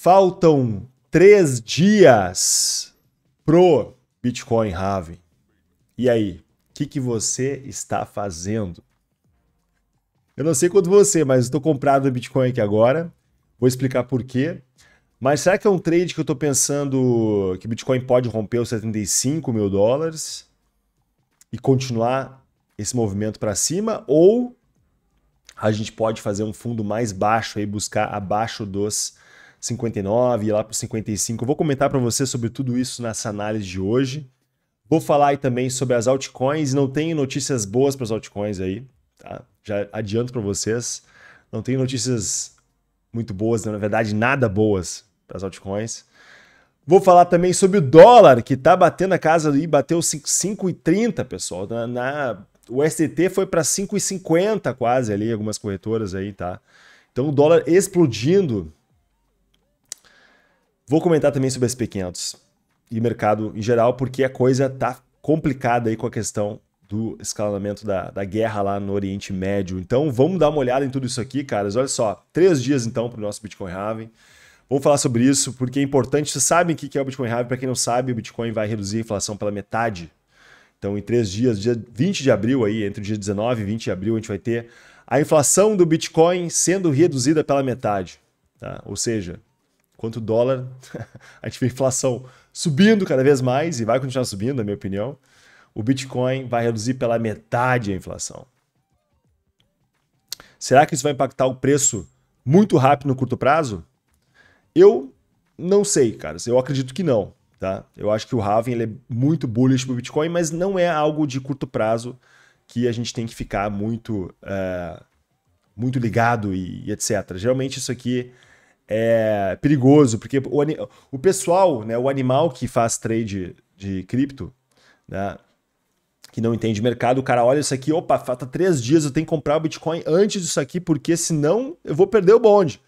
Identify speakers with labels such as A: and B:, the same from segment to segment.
A: Faltam três dias pro Bitcoin Halving. E aí, o que, que você está fazendo? Eu não sei quanto você, mas estou comprado o Bitcoin aqui agora. Vou explicar por quê. Mas será que é um trade que eu estou pensando que Bitcoin pode romper os 75 mil dólares e continuar esse movimento para cima? Ou a gente pode fazer um fundo mais baixo e buscar abaixo dos 59 e lá para 55. Eu vou comentar para você sobre tudo isso nessa análise de hoje. Vou falar aí também sobre as altcoins. Não tenho notícias boas para as altcoins aí, tá? Já adianto para vocês. Não tenho notícias muito boas, na verdade, nada boas para as altcoins. Vou falar também sobre o dólar, que está batendo a casa e bateu 5,30, pessoal. Na, na, o STT foi para 5,50 quase ali, algumas corretoras aí, tá? Então o dólar explodindo Vou comentar também sobre SP500 e mercado em geral, porque a coisa tá complicada aí com a questão do escalonamento da, da guerra lá no Oriente Médio. Então vamos dar uma olhada em tudo isso aqui, caras. Olha só, três dias então para o nosso Bitcoin Haven. Vou falar sobre isso porque é importante. Vocês sabem o que é o Bitcoin Haven. Para quem não sabe, o Bitcoin vai reduzir a inflação pela metade. Então, em três dias, dia 20 de abril, aí, entre o dia 19 e 20 de abril, a gente vai ter a inflação do Bitcoin sendo reduzida pela metade. Tá? Ou seja, quanto o dólar, a gente vê a inflação subindo cada vez mais e vai continuar subindo, na minha opinião. O Bitcoin vai reduzir pela metade a inflação. Será que isso vai impactar o preço muito rápido no curto prazo? Eu não sei, cara. Eu acredito que não. Tá? Eu acho que o halving é muito bullish para o Bitcoin, mas não é algo de curto prazo que a gente tem que ficar muito, eh, muito ligado e, e etc. Geralmente isso aqui é perigoso, porque o, o pessoal, né, o animal que faz trade de cripto, né, que não entende mercado, o cara olha isso aqui, opa, falta três dias, eu tenho que comprar o Bitcoin antes disso aqui, porque senão eu vou perder o bonde.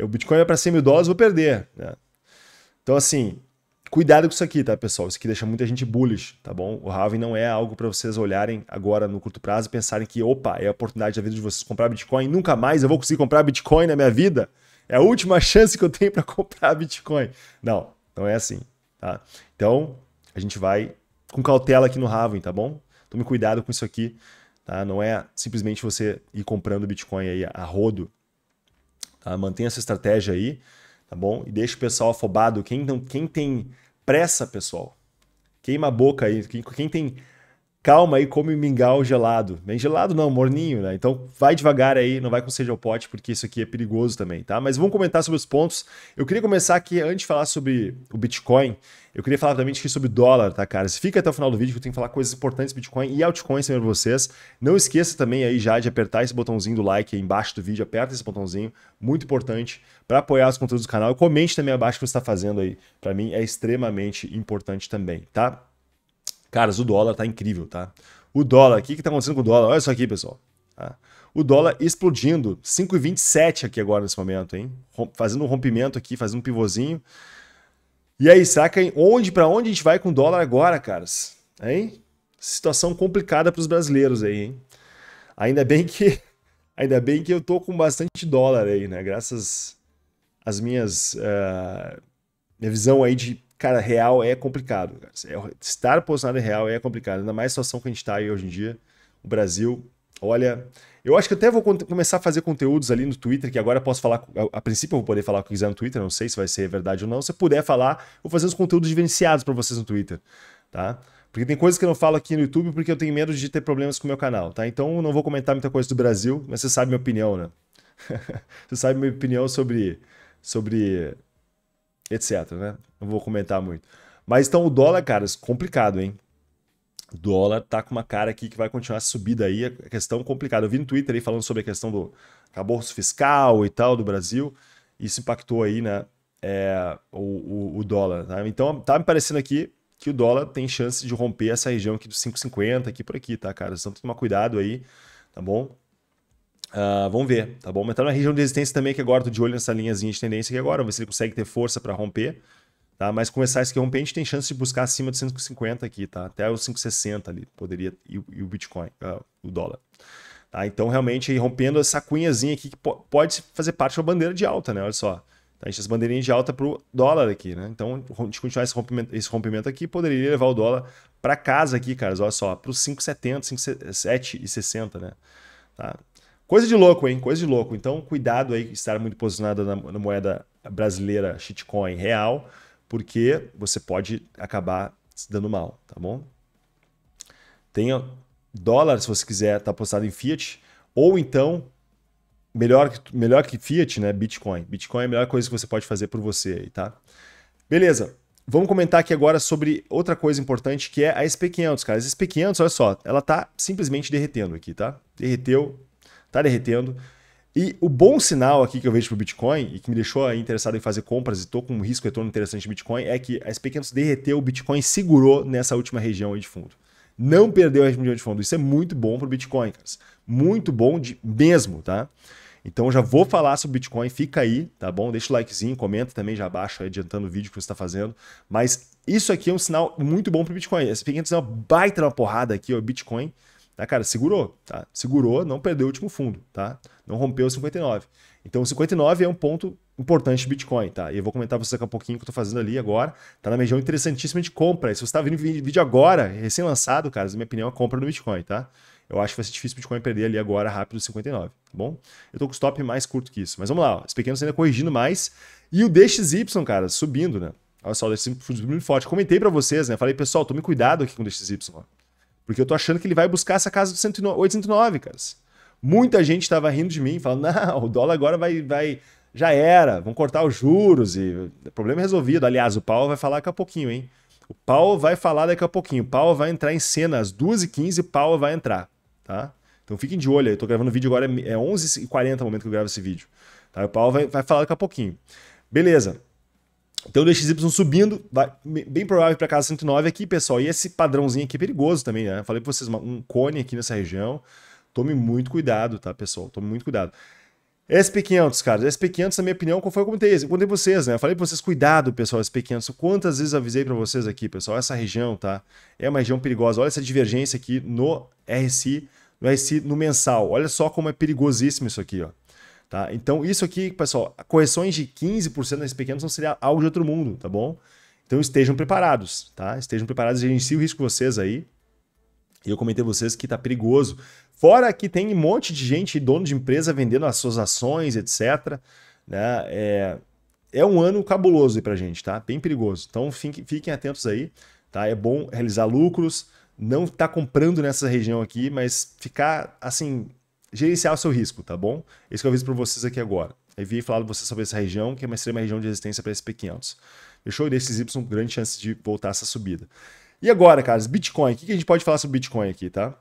A: O Bitcoin é para 100 mil dólares, vou perder. Né? Então, assim, cuidado com isso aqui, tá, pessoal? Isso aqui deixa muita gente bullish, tá bom? O halving não é algo para vocês olharem agora no curto prazo e pensarem que, opa, é a oportunidade da vida de vocês comprar Bitcoin, nunca mais eu vou conseguir comprar Bitcoin na minha vida. É a última chance que eu tenho para comprar Bitcoin. Não, não é assim, tá? Então, a gente vai com cautela aqui no Raven, tá bom? Tome cuidado com isso aqui, tá? Não é simplesmente você ir comprando Bitcoin aí a rodo. Tá? Mantenha essa estratégia aí, tá bom? E deixa o pessoal afobado. Quem, não, quem tem pressa, pessoal, queima a boca aí. Quem, quem tem calma aí, come mingau gelado. Bem gelado não, morninho, né? Então vai devagar aí, não vai com sede ao pote, porque isso aqui é perigoso também, tá? Mas vamos comentar sobre os pontos. Eu queria começar aqui, antes de falar sobre o Bitcoin, eu queria falar também aqui sobre o dólar, tá, cara? Se fica até o final do vídeo que eu tenho que falar coisas importantes Bitcoin e altcoins para vocês. Não esqueça também aí já de apertar esse botãozinho do like aí embaixo do vídeo, aperta esse botãozinho, muito importante para apoiar os conteúdos do canal. E comente também abaixo o que você está fazendo aí. Para mim é extremamente importante também, tá? Caras, o dólar tá incrível, tá? O dólar, o que que tá acontecendo com o dólar? Olha isso aqui, pessoal. Tá? O dólar explodindo, 5,27 aqui agora nesse momento, hein? Fazendo um rompimento aqui, fazendo um pivôzinho. E aí, saca onde para onde a gente vai com o dólar agora, caras? Hein? Situação complicada para os brasileiros aí, hein? Ainda bem que ainda bem que eu tô com bastante dólar aí, né? Graças às minhas uh, minha visão aí de cara, real é complicado. Cara. É estar posicionado em real é complicado, ainda mais a situação que a gente está aí hoje em dia. O Brasil, olha. Eu acho que até vou começar a fazer conteúdos ali no Twitter, que agora posso falar. A, princípio eu vou poder falar o que quiser no Twitter, não sei se vai ser verdade ou não. Se puder falar, vou fazer os conteúdos diferenciados para vocês no Twitter, tá? Porque tem coisas que eu não falo aqui no YouTube porque eu tenho medo de ter problemas com o meu canal, tá? Então não vou comentar muita coisa do Brasil, mas você sabe minha opinião, né? você sabe minha opinião sobre, sobre etc, né? Não vou comentar muito. Mas então o dólar, cara, é complicado, hein? O dólar tá com uma cara aqui que vai continuar subida aí, a questão complicada. Eu vi no Twitter aí falando sobre a questão do acabouço fiscal e tal do Brasil, isso impactou aí, né, é, o, o, o, dólar. Tá? Então tá me parecendo aqui que o dólar tem chance de romper essa região aqui dos 5,50 aqui por aqui, tá, cara? Então tem que tomar cuidado aí, tá bom? Uh, vamos ver, tá bom? então na região de resistência também, que agora tô de olho nessa linhazinha de tendência aqui agora, ver se ele consegue ter força para romper, tá? Mas começar esse que romper, a gente tem chance de buscar acima de 150 aqui, tá? Até os 560 ali, poderia, e, o Bitcoin, uh, o dólar. Tá? Então, realmente, aí, rompendo essa cunhazinha aqui, que pode fazer parte da bandeira de alta, né? Olha só. Tá, a gente tem as bandeirinhas de alta para o dólar aqui, né? Então, a gente continuar esse rompimento, esse rompimento aqui, poderia levar o dólar para casa aqui, caras. Olha só, para os 5,70, 5,7 e 60, né? Tá? Coisa de louco, hein? Coisa de louco. Então, cuidado aí, estar muito posicionado na, na moeda brasileira shitcoin real, porque você pode acabar se dando mal, tá bom? Tenha dólar, se você quiser, tá postado em fiat, ou então melhor, melhor que Fiat, né? Bitcoin. Bitcoin é a melhor coisa que você pode fazer por você aí, tá? Beleza. Vamos comentar aqui agora sobre outra coisa importante que é a SP500, cara. A SP500, olha só, ela tá simplesmente derretendo aqui, tá? Derreteu está derretendo. E o bom sinal aqui que eu vejo para o Bitcoin e que me deixou interessado em fazer compras e estou com um risco retorno interessante de Bitcoin é que a SP500 derreteu, o Bitcoin segurou nessa última região aí de fundo. Não perdeu a região de fundo. Isso é muito bom para o Bitcoin, caras. Muito bom de, mesmo, tá? Então já vou falar sobre Bitcoin, fica aí, tá bom? Deixa o likezinho, comenta também já abaixo, adiantando o vídeo que você está fazendo. Mas isso aqui é um sinal muito bom para o Bitcoin. A SP500 é uma baita uma porrada aqui, o Bitcoin Tá, cara, segurou, tá? Segurou, não perdeu o último fundo, tá? Não rompeu 59. Então, 59 é um ponto importante de Bitcoin, tá? E eu vou comentar pra você daqui a pouquinho o que eu tô fazendo ali agora. Tá na região interessantíssima de compra. E se você tá vendo vídeo agora, recém-lançado, cara, na minha opinião, é compra do Bitcoin, tá? Eu acho que vai ser difícil o Bitcoin perder ali agora rápido 59, tá bom? Eu tô com o stop mais curto que isso. Mas vamos lá, ó, pequeno pequenos ainda corrigindo mais. E o DXY, cara, subindo, né? Olha só, o DXY subindo forte. Comentei para vocês, né? Falei, pessoal, tome cuidado aqui com o DXY, ó. Porque eu tô achando que ele vai buscar essa casa de 809, caras. Muita gente estava rindo de mim, falando: não, o dólar agora vai, vai. Já era, vão cortar os juros e. Problema resolvido. Aliás, o Paulo vai falar daqui a pouquinho, hein? O Paulo vai falar daqui a pouquinho. O Paulo vai entrar em cena às 2h15, Paulo vai entrar, tá? Então fiquem de olho, eu tô gravando vídeo agora, é 11h40 o momento que eu gravo esse vídeo. Tá? O Paulo vai, vai falar daqui a pouquinho. Beleza. Então o DXY subindo, vai, bem provável para casa 109 aqui, pessoal. E esse padrãozinho aqui é perigoso também, né? Falei para vocês, um cone aqui nessa região. Tome muito cuidado, tá, pessoal? Tome muito cuidado. SP500, cara. SP500, na minha opinião, qual foi que eu contei? Eu contei vocês, né? Eu falei pra vocês, cuidado, pessoal, SP500. Quantas vezes avisei para vocês aqui, pessoal? Essa região, tá? É uma região perigosa. Olha essa divergência aqui no RSI, no RSI no mensal. Olha só como é perigosíssimo isso aqui, ó. Tá? Então, isso aqui, pessoal, correções de 15% nesses pequenos não seria algo de outro mundo, tá bom? Então estejam preparados, tá? Estejam preparados, gerenciem o risco vocês aí. E eu comentei a vocês que tá perigoso. Fora que tem um monte de gente, dono de empresa, vendendo as suas ações, etc. Né? É, é um ano cabuloso aí pra gente, tá? Bem perigoso. Então fiquem, fiquem atentos aí, tá? É bom realizar lucros, não tá comprando nessa região aqui, mas ficar, assim, gerenciar o seu risco, tá bom? É isso que eu aviso para vocês aqui agora. vim falar para vocês sobre essa região, que é uma extrema região de resistência para SP500. Fechou? Desses Y, grande chance de voltar essa subida. E agora, caras, Bitcoin. O que a gente pode falar sobre Bitcoin aqui, tá?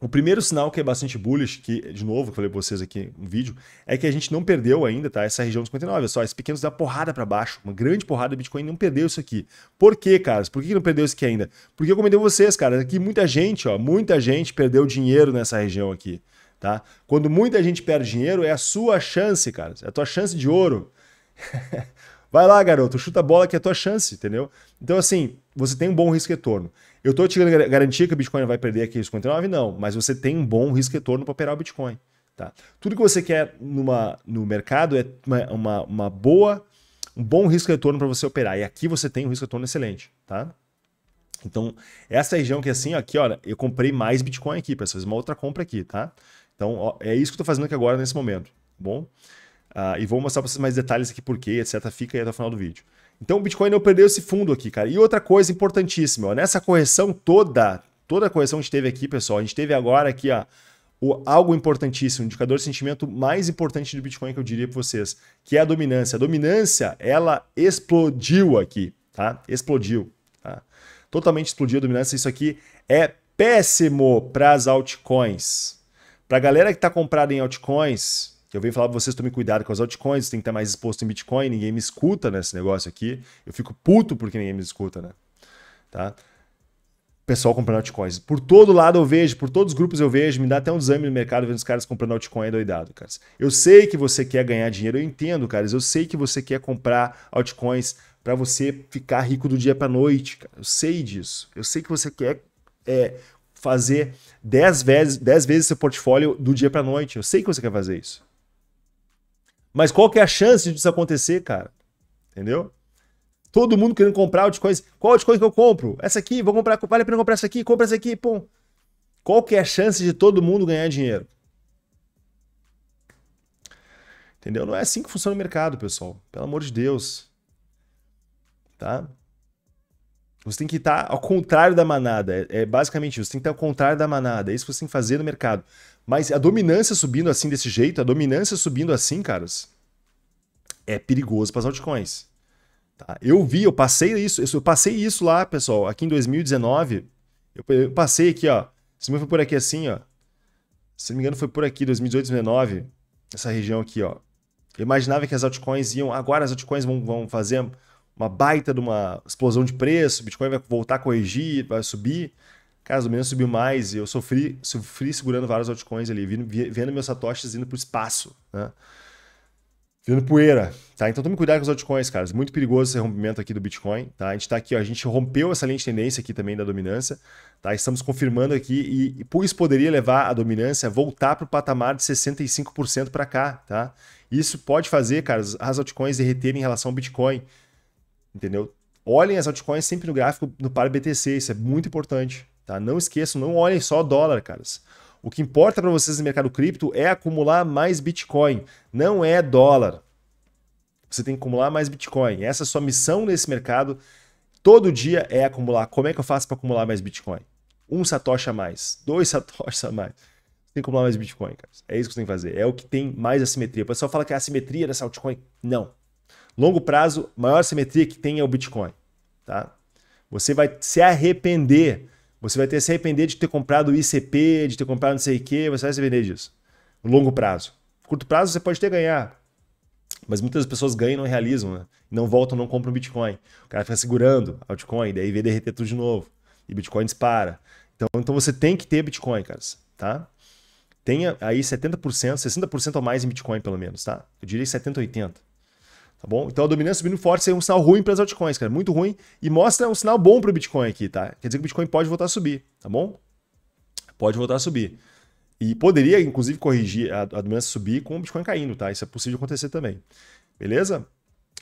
A: O primeiro sinal que é bastante bullish, que, de novo, que eu falei pra vocês aqui no vídeo, é que a gente não perdeu ainda, tá? Essa região dos 59. Olha só, esse pequenos dá porrada para baixo, uma grande porrada, de Bitcoin não perdeu isso aqui. Por quê, caras? Por que não perdeu isso aqui ainda? Porque eu comentei com vocês, cara, aqui muita gente, ó, muita gente perdeu dinheiro nessa região aqui tá? Quando muita gente perde dinheiro, é a sua chance, cara. É a tua chance de ouro. Vai lá, garoto, chuta a bola que é a tua chance, entendeu? Então, assim, você tem um bom risco retorno. Eu tô te garantindo que o Bitcoin vai perder aqui 59? Não, mas você tem um bom risco retorno para operar o Bitcoin. Tá? Tudo que você quer numa, no mercado é uma, uma, uma boa, um bom risco retorno para você operar. E aqui você tem um risco retorno excelente, tá? Então, essa região que é assim, aqui, olha, eu comprei mais Bitcoin aqui, pessoal. Fiz uma outra compra aqui, tá? Então, ó, é isso que eu tô fazendo aqui agora nesse momento, tá bom? Uh, e vou mostrar para vocês mais detalhes aqui porque, etc. Fica aí até o final do vídeo. Então o Bitcoin não perdeu esse fundo aqui, cara. E outra coisa importantíssima, ó, nessa correção toda, toda a correção que a gente teve aqui, pessoal, a gente teve agora aqui, ó, o, algo importantíssimo, o indicador de sentimento mais importante do Bitcoin que eu diria para vocês, que é a dominância. A dominância, ela explodiu aqui, tá? Explodiu, tá? Totalmente explodiu a dominância. Isso aqui é péssimo para as altcoins, Pra galera que tá comprada em altcoins, que eu venho falar pra vocês, tomem cuidado com as altcoins, tem que estar tá mais exposto em Bitcoin, ninguém me escuta nesse negócio aqui. Eu fico puto porque ninguém me escuta, né? Tá? Pessoal comprando altcoins. Por todo lado eu vejo, por todos os grupos eu vejo, me dá até um exame no mercado vendo os caras comprando altcoin é doidado, cara. Eu sei que você quer ganhar dinheiro, eu entendo, caras. Eu sei que você quer comprar altcoins para você ficar rico do dia para noite, cara. Eu sei disso. Eu sei que você quer é, fazer 10 vezes, 10 vezes seu portfólio do dia para noite. Eu sei que você quer fazer isso. Mas qual que é a chance disso acontecer, cara? Entendeu? Todo mundo querendo comprar altcoins. Qual altcoin que eu compro? Essa aqui, vou comprar, vale a pena comprar essa aqui, compra essa aqui, pum. Qual que é a chance de todo mundo ganhar dinheiro? Entendeu? Não é assim que funciona o mercado, pessoal. Pelo amor de Deus. Tá? Você tem que estar ao contrário da manada. É, é basicamente isso. Você tem que estar ao contrário da manada. É isso que você tem que fazer no mercado. Mas a dominância subindo assim desse jeito, a dominância subindo assim, caras, é perigoso para as altcoins. Tá? Eu vi, eu passei isso, eu passei isso lá, pessoal, aqui em 2019. Eu, eu passei aqui, ó. Se não foi por aqui assim, ó. Se não me engano, foi por aqui, 2018, 2019. Essa região aqui, ó. Eu imaginava que as altcoins iam. Agora as altcoins vão, vão fazer uma baita de uma explosão de preço, o Bitcoin vai voltar a corrigir, vai subir. Cara, o menos subiu mais e eu sofri, sofri segurando vários altcoins ali, vendo, vendo meus satoshis indo para o espaço, né? poeira, tá? Então tome cuidado com os altcoins, cara. É muito perigoso esse rompimento aqui do Bitcoin, tá? A gente tá aqui, ó, a gente rompeu essa linha de tendência aqui também da dominância, tá? Estamos confirmando aqui e, e isso poderia levar a dominância a voltar para o patamar de 65% para cá, tá? Isso pode fazer, cara, as altcoins derreterem em relação ao Bitcoin, entendeu? Olhem as altcoins sempre no gráfico no par BTC, isso é muito importante, tá? Não esqueçam, não olhem só dólar, caras. O que importa para vocês no mercado cripto é acumular mais Bitcoin, não é dólar. Você tem que acumular mais Bitcoin. Essa é a sua missão nesse mercado. Todo dia é acumular. Como é que eu faço para acumular mais Bitcoin? Um satoshi a mais, dois satoshis a mais tem que acumular mais Bitcoin, cara. É isso que você tem que fazer. É o que tem mais assimetria. O pessoal fala que é assimetria dessa altcoin. Não. Longo prazo, maior simetria que tem é o Bitcoin, tá? Você vai se arrepender, você vai ter se arrepender de ter comprado o ICP, de ter comprado não sei o que, você vai se arrepender disso. longo prazo. Curto prazo você pode ter ganhar, mas muitas pessoas ganham e não realizam, né? Não voltam, não compram Bitcoin. O cara fica segurando altcoin, daí vê derreter tudo de novo. E Bitcoin dispara. Então, então você tem que ter Bitcoin, cara, tá? Tenha aí 70%, 60% ou mais em Bitcoin, pelo menos, tá? Eu diria 70%, 80%. Tá bom? Então a dominância subindo forte é um sinal ruim para as altcoins, cara. Muito ruim. E mostra um sinal bom para o Bitcoin aqui, tá? Quer dizer que o Bitcoin pode voltar a subir, tá bom? Pode voltar a subir. E poderia, inclusive, corrigir a, a dominância subir com o Bitcoin caindo, tá? Isso é possível acontecer também. Beleza?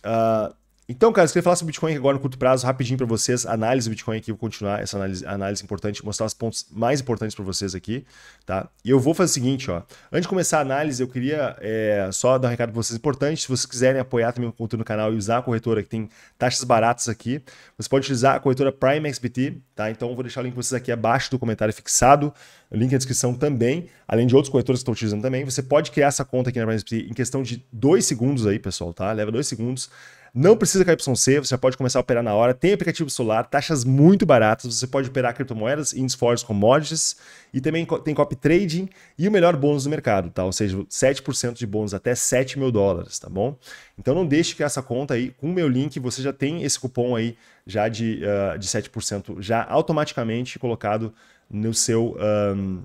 A: Uh, então, cara, eu queria falar sobre Bitcoin agora no curto prazo, rapidinho para vocês, análise do Bitcoin aqui, vou continuar essa análise, análise importante, mostrar os pontos mais importantes para vocês aqui, tá? E eu vou fazer o seguinte, ó, antes de começar a análise, eu queria é, só dar um recado para vocês importante, se vocês quiserem apoiar também o conteúdo no canal e usar a corretora, que tem taxas baratas aqui, você pode utilizar a corretora Prime XBT, tá? Então, eu vou deixar o link para vocês aqui abaixo do comentário fixado, o link na descrição também, além de outros corretores que estão utilizando também, você pode criar essa conta aqui na Prime XBT em questão de dois segundos aí, pessoal, tá? Leva dois segundos, não precisa KYC, você pode começar a operar na hora. Tem aplicativo celular, taxas muito baratas. Você pode operar criptomoedas, índices, forex, commodities. E também tem copy trading e o melhor bônus do mercado, tá? Ou seja, 7% de bônus até 7 mil dólares, tá bom? Então não deixe que essa conta aí, com o meu link, você já tem esse cupom aí já de, uh, de 7%, já automaticamente colocado no seu... Um,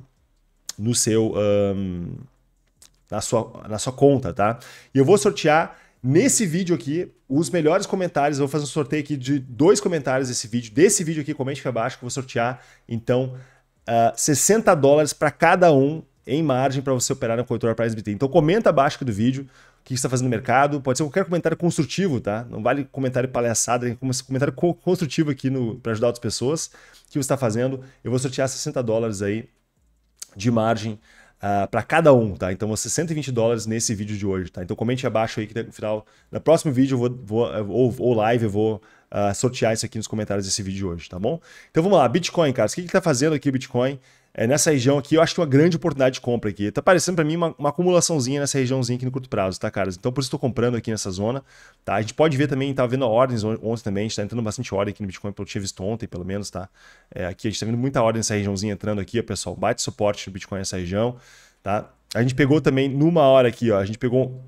A: no seu... Um, na sua, na sua conta, tá? E eu vou sortear Nesse vídeo aqui, os melhores comentários, eu vou fazer um sorteio aqui de dois comentários desse vídeo. Desse vídeo aqui, comente aqui abaixo que eu vou sortear, então, uh, ah, 60 dólares para cada um em margem para você operar na corretora para SBT. Então comenta abaixo aqui do vídeo o que está fazendo no mercado. Pode ser qualquer comentário construtivo, tá? Não vale comentário palhaçada, tem é que comentário co construtivo aqui para ajudar outras pessoas. O que você está fazendo? Eu vou sortear 60 dólares aí de margem uh, ah, para cada um, tá? Então você ser 120 dólares nesse vídeo de hoje, tá? Então comente abaixo aí que no final, no próximo vídeo eu vou, vou eh, ou, ou, live eu vou uh, sortear isso aqui nos comentários desse vídeo de hoje, tá bom? Então vamos lá, Bitcoin, cara, o que que tá fazendo aqui o Bitcoin? é, nessa região aqui, eu acho que uma grande oportunidade de compra aqui. Tá parecendo para mim uma, uma, acumulaçãozinha nessa regiãozinha aqui no curto prazo, tá, caras? Então, por isso estou comprando aqui nessa zona, tá? A gente pode ver também, tá vendo ordens ontem também, a gente tá entrando bastante ordem aqui no Bitcoin, pelo que tinha visto ontem, pelo menos, tá? É, aqui a gente tá vendo muita ordem nessa regiãozinha entrando aqui, ó, pessoal. Bate suporte no Bitcoin nessa região, tá? A gente pegou também, numa hora aqui, ó, a gente pegou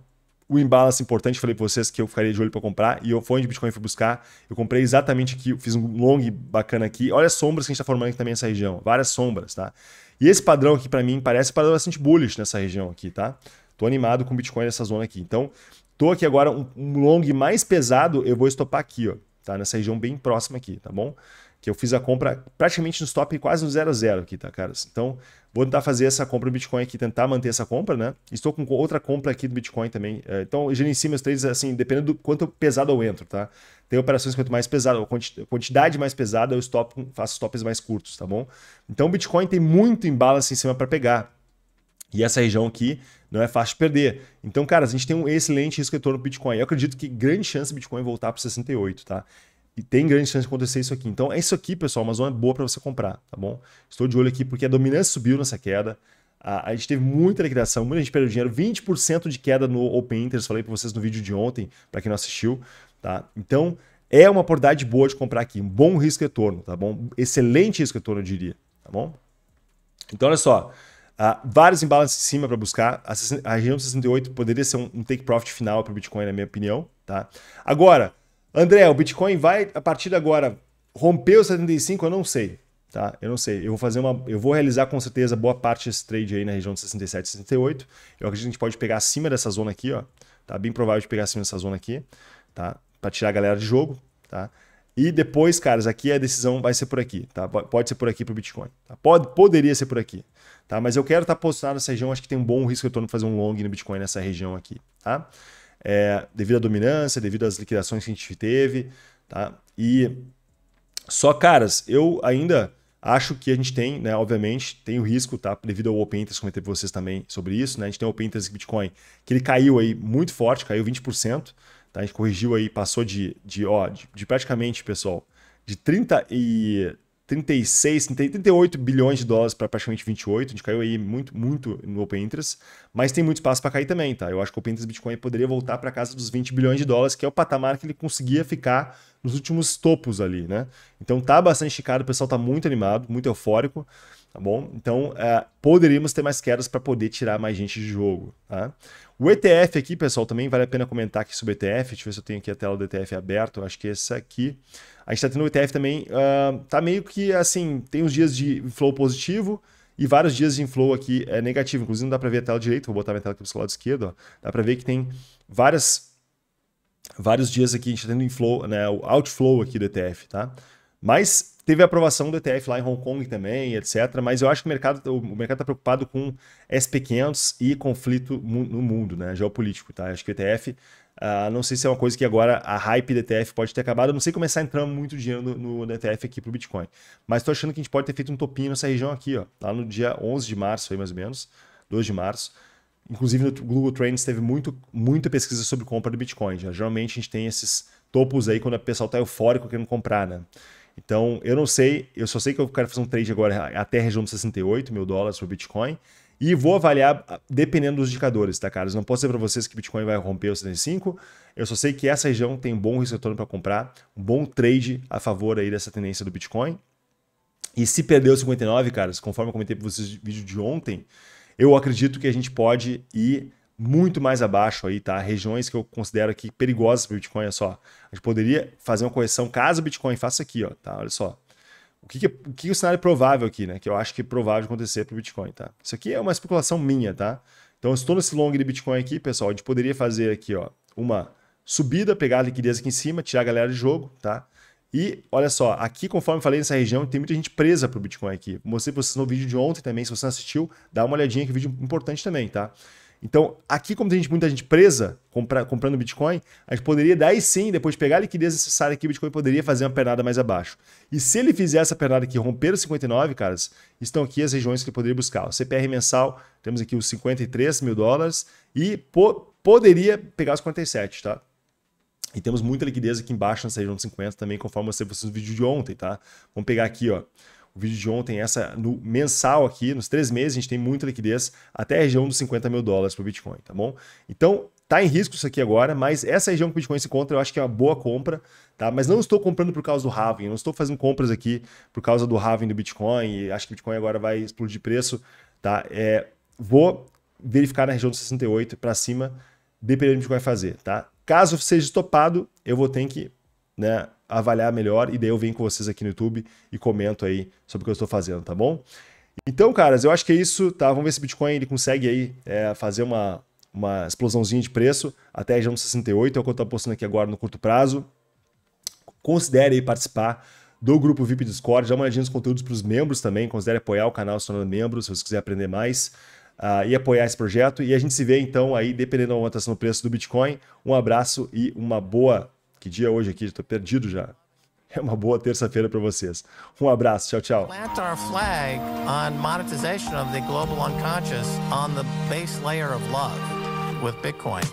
A: o imbalance importante, falei para vocês que eu ficaria de olho para comprar, e eu fui onde Bitcoin foi buscar, eu comprei exatamente aqui, fiz um long bacana aqui, olha as sombras que a gente está formando aqui também nessa região, várias sombras, tá? E esse padrão aqui para mim parece padrão bastante bullish nessa região aqui, tá? Tô animado com Bitcoin nessa zona aqui, então tô aqui agora um, um long mais pesado, eu vou estopar aqui, ó, tá? Nessa região bem próxima aqui, tá bom? que eu fiz a compra praticamente no stop quase no zero a zero aqui, tá, caras? Então, vou tentar fazer essa compra do Bitcoin aqui, tentar manter essa compra, né? Estou com outra compra aqui do Bitcoin também. Eh, então, eu gerencio meus trades assim, dependendo do quanto pesado eu entro, tá? Tem operações quanto mais pesada, quantidade mais pesada, eu stop, faço stops mais curtos, tá bom? Então, o Bitcoin tem muito imbalance em cima para pegar. E essa região aqui não é fácil de perder. Então, cara, a gente tem um excelente risco retorno para Bitcoin. Eu acredito que grande chance do Bitcoin voltar para 68, tá? E tem grande chance de acontecer isso aqui. Então é isso aqui, pessoal. Uma zona é boa para você comprar, tá bom? Estou de olho aqui porque a dominância subiu nessa queda. A, a gente teve muita liquidação, muita gente perdeu dinheiro. 20% de queda no Open Interest. Falei para vocês no vídeo de ontem, para quem não assistiu. Tá? Então é uma oportunidade boa de comprar aqui. Um bom risco-retorno, tá bom? Excelente risco-retorno, eu diria. Tá bom? Então olha só. Uh, vários embalances em cima para buscar. A, a região 68 poderia ser um, um take profit final para o Bitcoin, na minha opinião. Tá? Agora, André, o Bitcoin vai, a partir de agora, romper os 75? Eu não sei. Tá? Eu não sei. Eu vou fazer uma. Eu vou realizar com certeza boa parte desse trade aí na região de 67, 68. Eu acredito que a gente pode pegar acima dessa zona aqui, ó. Tá bem provável de pegar acima dessa zona aqui, tá? Para tirar a galera de jogo, tá? E depois, caras, aqui a decisão vai ser por aqui, tá? Pode ser por aqui para o Bitcoin. Tá? Pode, poderia ser por aqui, tá? Mas eu quero estar tá posicionado nessa região. Acho que tem um bom risco eu retorno fazer um long no Bitcoin nessa região aqui, tá? é, devido à dominância, devido às liquidações que a gente teve, tá? E só, caras, eu ainda acho que a gente tem, né, obviamente, tem o risco, tá? Devido ao Open Interest, comentei para vocês também sobre isso, né? A gente tem o Open Interest Bitcoin, que ele caiu aí muito forte, caiu 20%, tá? A gente corrigiu aí, passou de, de ó, de, de praticamente, pessoal, de 30 e 36, 38 bilhões de dólares para praticamente 28, a gente caiu aí muito, muito no Open Interest, mas tem muito espaço para cair também, tá? Eu acho que o Open Interest Bitcoin poderia voltar para casa dos 20 bilhões de dólares, que é o patamar que ele conseguia ficar nos últimos topos ali, né? Então tá bastante esticado, o pessoal tá muito animado, muito eufórico, tá bom? Então eh, poderíamos ter mais quedas para poder tirar mais gente de jogo, tá? O ETF aqui, pessoal, também vale a pena comentar aqui sobre o ETF. Deixa eu ver se eu tenho aqui a tela do ETF aberta. Eu acho que é essa aqui. A gente está tendo o ETF também. Uh, tá meio que assim, tem uns dias de flow positivo e vários dias de inflow aqui é negativo. Inclusive, não dá para ver a tela direita, vou botar minha tela aqui para o lado esquerdo. Ó. Dá para ver que tem várias, vários dias aqui a gente está tendo inflow, né, o outflow aqui do ETF, tá? Mas teve aprovação do ETF lá em Hong Kong também, etc. Mas eu acho que o mercado tá, o mercado está preocupado com SP500 e conflito no mundo, né? Geopolítico, tá? Acho que o ETF, uh, ah, não sei se é uma coisa que agora a hype do ETF pode ter acabado. Eu não sei começar entrando muito dinheiro no, no ETF aqui para o Bitcoin. Mas estou achando que a gente pode ter feito um topinho nessa região aqui, ó. Lá no dia 11 de março, aí mais ou menos. 2 de março. Inclusive no Google Trends teve muito, muita pesquisa sobre compra do Bitcoin. Já. Geralmente a gente tem esses topos aí quando o pessoal está eufórico querendo comprar, né? Então, eu não sei, eu só sei que eu quero fazer um trade agora até a região de 68 mil dólares para o Bitcoin. E vou avaliar ah, dependendo dos indicadores, tá, caras? Não posso dizer para vocês que Bitcoin vai romper os 75. Eu só sei que essa região tem um bom risco retorno para comprar, um bom trade a favor aí dessa tendência do Bitcoin. E se perder os 59, caras, conforme eu comentei para vocês no vídeo de ontem, eu acredito que a gente pode ir muito mais abaixo aí, tá? Regiões que eu considero aqui perigosas para o Bitcoin, olha só. A gente poderia fazer uma correção caso o Bitcoin faça aqui, ó, tá? Olha só. O que, que, é, o, que é o cenário provável aqui, né? Que eu acho que é provável acontecer para o Bitcoin, tá? Isso aqui é uma especulação minha, tá? Então, eu estou nesse long de Bitcoin aqui, pessoal. A gente poderia fazer aqui, ó, uma subida, pegar a liquidez aqui em cima, tirar a galera de jogo, tá? E olha só, aqui, conforme falei nessa região, tem muita gente presa para o Bitcoin aqui. Mostrei para vocês no vídeo de ontem também. Se você não assistiu, dá uma olhadinha que é um vídeo importante também, tá? Então, aqui, como tem gente, muita gente presa compra, comprando Bitcoin, a gente poderia daí sim, depois pegar a liquidez necessária aqui, o Bitcoin poderia fazer uma pernada mais abaixo. E se ele fizer essa pernada aqui, romper os 59, caras, estão aqui as regiões que ele poderia buscar. O CPR mensal, temos aqui os 53 mil dólares e po poderia pegar os 47, tá? E temos muita liquidez aqui embaixo nessa região de 50 também, conforme você viu no vídeo de ontem, tá? Vamos pegar aqui, ó o vídeo de ontem, essa no mensal aqui, nos três meses, a gente tem muita liquidez até a região dos 50 mil dólares para o Bitcoin, tá bom? Então, tá em risco isso aqui agora, mas essa região que o Bitcoin se encontra, eu acho que é uma boa compra, tá? Mas não estou comprando por causa do halving, não estou fazendo compras aqui por causa do halving do Bitcoin, e acho que o Bitcoin agora vai explodir de preço, tá? É, vou verificar na região dos 68 para cima, dependendo do que vai fazer, tá? Caso seja estopado, eu vou ter que, né, avaliar melhor e daí eu venho com vocês aqui no YouTube e comento aí sobre o que eu estou fazendo, tá bom? Então, caras, eu acho que é isso, tá? Vamos ver se o Bitcoin ele consegue aí é, fazer uma, uma explosãozinha de preço até a região 68, é o que eu estou postando aqui agora no curto prazo. Considere aí participar do grupo VIP Discord, dá uma olhadinha nos conteúdos para os membros também, considere apoiar o canal se tornando membro, se você quiser aprender mais uh, e apoiar esse projeto. E a gente se vê então aí, dependendo da orientação do preço do Bitcoin. Um abraço e uma boa que dia é hoje aqui? Estou perdido já. É uma boa terça-feira para vocês. Um abraço, tchau, tchau. Plant our flag on monetization of the global unconscious on the base layer of love with Bitcoin.